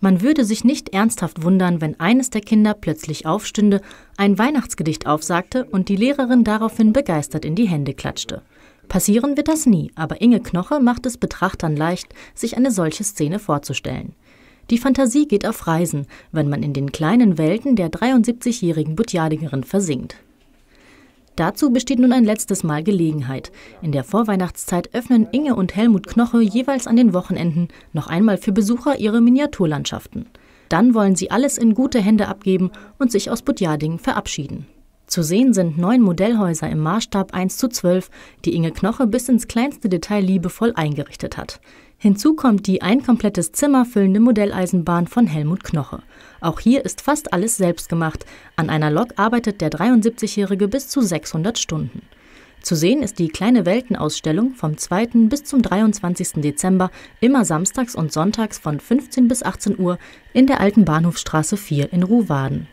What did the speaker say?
Man würde sich nicht ernsthaft wundern, wenn eines der Kinder plötzlich aufstünde, ein Weihnachtsgedicht aufsagte und die Lehrerin daraufhin begeistert in die Hände klatschte. Passieren wird das nie, aber Inge Knoche macht es Betrachtern leicht, sich eine solche Szene vorzustellen. Die Fantasie geht auf Reisen, wenn man in den kleinen Welten der 73-jährigen Butjadigerin versinkt. Dazu besteht nun ein letztes Mal Gelegenheit. In der Vorweihnachtszeit öffnen Inge und Helmut Knoche jeweils an den Wochenenden noch einmal für Besucher ihre Miniaturlandschaften. Dann wollen sie alles in gute Hände abgeben und sich aus Budjading verabschieden. Zu sehen sind neun Modellhäuser im Maßstab 1 zu 12, die Inge Knoche bis ins kleinste Detail liebevoll eingerichtet hat. Hinzu kommt die ein komplettes Zimmer füllende Modelleisenbahn von Helmut Knoche. Auch hier ist fast alles selbst gemacht. An einer Lok arbeitet der 73-Jährige bis zu 600 Stunden. Zu sehen ist die kleine Weltenausstellung vom 2. bis zum 23. Dezember, immer samstags und sonntags von 15 bis 18 Uhr in der alten Bahnhofstraße 4 in Ruhwaden.